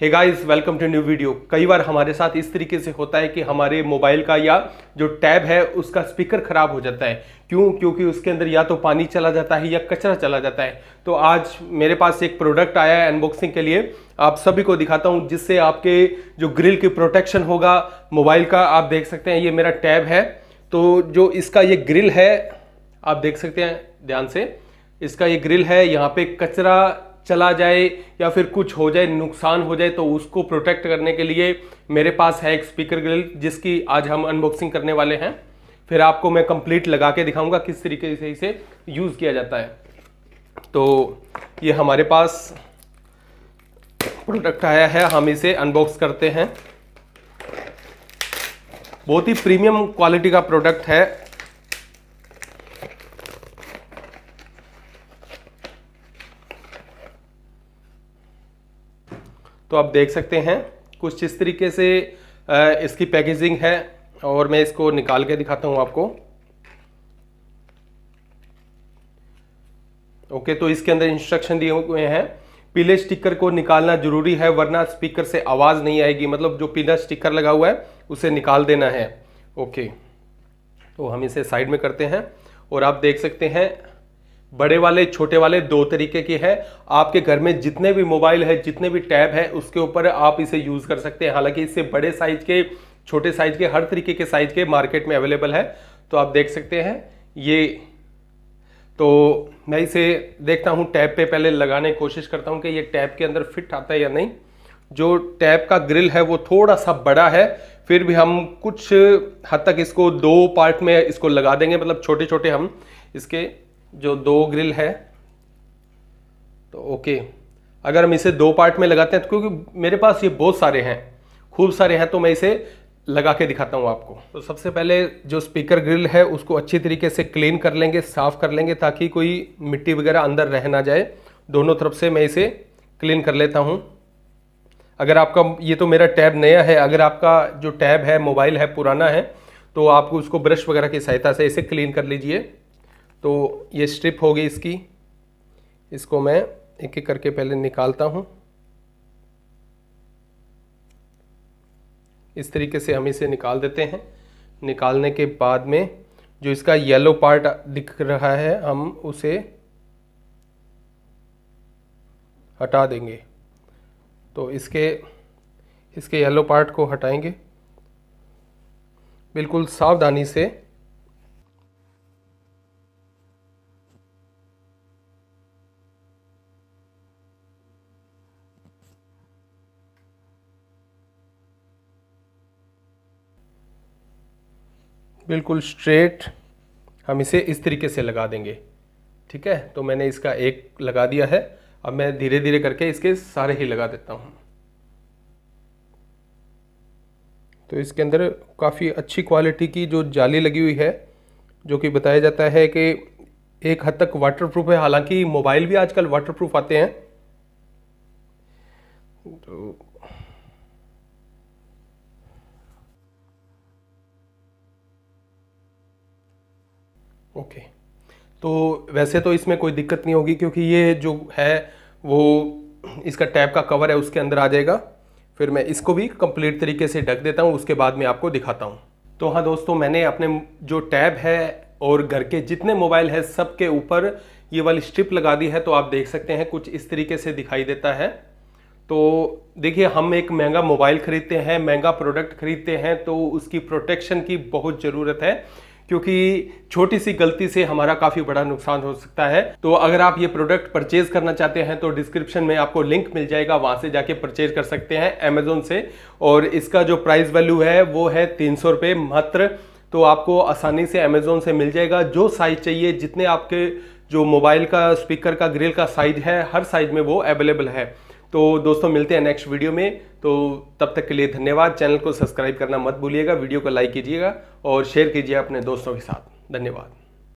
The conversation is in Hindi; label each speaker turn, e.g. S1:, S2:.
S1: hey guys welcome to new video कई बार हमारे साथ इस तरीके से होता है कि हमारे मोबाइल का या जो टैब है उसका स्पीकर खराब हो जाता है क्यों क्योंकि उसके अंदर या तो पानी चला जाता है या कचरा चला जाता है तो आज मेरे पास एक प्रोडक्ट आया है अनबॉक्सिंग के लिए आप सभी को दिखाता हूं जिससे आपके जो ग्रिल की प्रोटेक्शन होगा मोबाइल का आप देख सकते हैं ये मेरा टैब है तो जो इसका ये ग्रिल है आप देख सकते हैं ध्यान से इसका ये ग्रिल है यहाँ पे कचरा चला जाए या फिर कुछ हो जाए नुकसान हो जाए तो उसको प्रोटेक्ट करने के लिए मेरे पास है एक स्पीकर ग्रिल जिसकी आज हम अनबॉक्सिंग करने वाले हैं फिर आपको मैं कंप्लीट लगा के दिखाऊंगा किस तरीके से इसे यूज़ किया जाता है तो ये हमारे पास प्रोडक्ट आया है हम इसे अनबॉक्स करते हैं बहुत ही प्रीमियम क्वालिटी का प्रोडक्ट है तो आप देख सकते हैं कुछ इस तरीके से इसकी पैकेजिंग है और मैं इसको निकाल के दिखाता हूँ आपको ओके तो इसके अंदर इंस्ट्रक्शन दिए हुए हैं पीले स्टिकर को निकालना जरूरी है वरना स्पीकर से आवाज़ नहीं आएगी मतलब जो पीला स्टिकर लगा हुआ है उसे निकाल देना है ओके तो हम इसे साइड में करते हैं और आप देख सकते हैं बड़े वाले छोटे वाले दो तरीके की है आपके घर में जितने भी मोबाइल है जितने भी टैब है उसके ऊपर आप इसे यूज़ कर सकते हैं हालांकि इससे बड़े साइज के छोटे साइज के हर तरीके के साइज के मार्केट में अवेलेबल है तो आप देख सकते हैं ये तो मैं इसे देखता हूँ टैब पे पहले लगाने की कोशिश करता हूँ कि ये टैब के अंदर फिट आता है या नहीं जो टैब का ग्रिल है वो थोड़ा सा बड़ा है फिर भी हम कुछ हद तक इसको दो पार्ट में इसको लगा देंगे मतलब छोटे छोटे हम इसके जो दो ग्रिल है तो ओके अगर हम इसे दो पार्ट में लगाते हैं तो क्योंकि मेरे पास ये बहुत सारे हैं खूब सारे हैं तो मैं इसे लगा के दिखाता हूँ आपको तो सबसे पहले जो स्पीकर ग्रिल है उसको अच्छी तरीके से क्लीन कर लेंगे साफ़ कर लेंगे ताकि कोई मिट्टी वगैरह अंदर रह ना जाए दोनों तरफ से मैं इसे क्लीन कर लेता हूँ अगर आपका ये तो मेरा टैब नया है अगर आपका जो टैब है मोबाइल है पुराना है तो आप उसको ब्रश वगैरह की सहायता से इसे क्लीन कर लीजिए तो ये स्ट्रिप होगी इसकी इसको मैं एक एक करके पहले निकालता हूँ इस तरीके से हम इसे निकाल देते हैं निकालने के बाद में जो इसका येलो पार्ट दिख रहा है हम उसे हटा देंगे तो इसके इसके येलो पार्ट को हटाएंगे बिल्कुल सावधानी से बिल्कुल स्ट्रेट हम इसे इस तरीके से लगा देंगे ठीक है तो मैंने इसका एक लगा दिया है अब मैं धीरे धीरे करके इसके सारे ही लगा देता हूँ तो इसके अंदर काफ़ी अच्छी क्वालिटी की जो जाली लगी हुई है जो कि बताया जाता है कि एक हद तक वाटरप्रूफ है हालांकि मोबाइल भी आजकल वाटरप्रूफ आते हैं तो ओके तो वैसे तो इसमें कोई दिक्कत नहीं होगी क्योंकि ये जो है वो इसका टैब का कवर है उसके अंदर आ जाएगा फिर मैं इसको भी कंप्लीट तरीके से ढक देता हूँ उसके बाद में आपको दिखाता हूँ तो हाँ दोस्तों मैंने अपने जो टैब है और घर के जितने मोबाइल है सब के ऊपर ये वाली स्ट्रिप लगा दी है तो आप देख सकते हैं कुछ इस तरीके से दिखाई देता है तो देखिए हम एक महंगा मोबाइल ख़रीदते हैं महंगा प्रोडक्ट ख़रीदते हैं तो उसकी प्रोटेक्शन की बहुत ज़रूरत है क्योंकि छोटी सी गलती से हमारा काफ़ी बड़ा नुकसान हो सकता है तो अगर आप ये प्रोडक्ट परचेज करना चाहते हैं तो डिस्क्रिप्शन में आपको लिंक मिल जाएगा वहाँ से जाके परचेज कर सकते हैं अमेजोन से और इसका जो प्राइस वैल्यू है वो है तीन सौ रुपये मात्र तो आपको आसानी से अमेजोन से मिल जाएगा जो साइज़ चाहिए जितने आपके जो मोबाइल का स्पीकर का ग्रिल का साइज है हर साइज में वो अवेलेबल है तो दोस्तों मिलते हैं नेक्स्ट वीडियो में तो तब तक के लिए धन्यवाद चैनल को सब्सक्राइब करना मत भूलिएगा वीडियो को लाइक कीजिएगा और शेयर कीजिए अपने दोस्तों के साथ धन्यवाद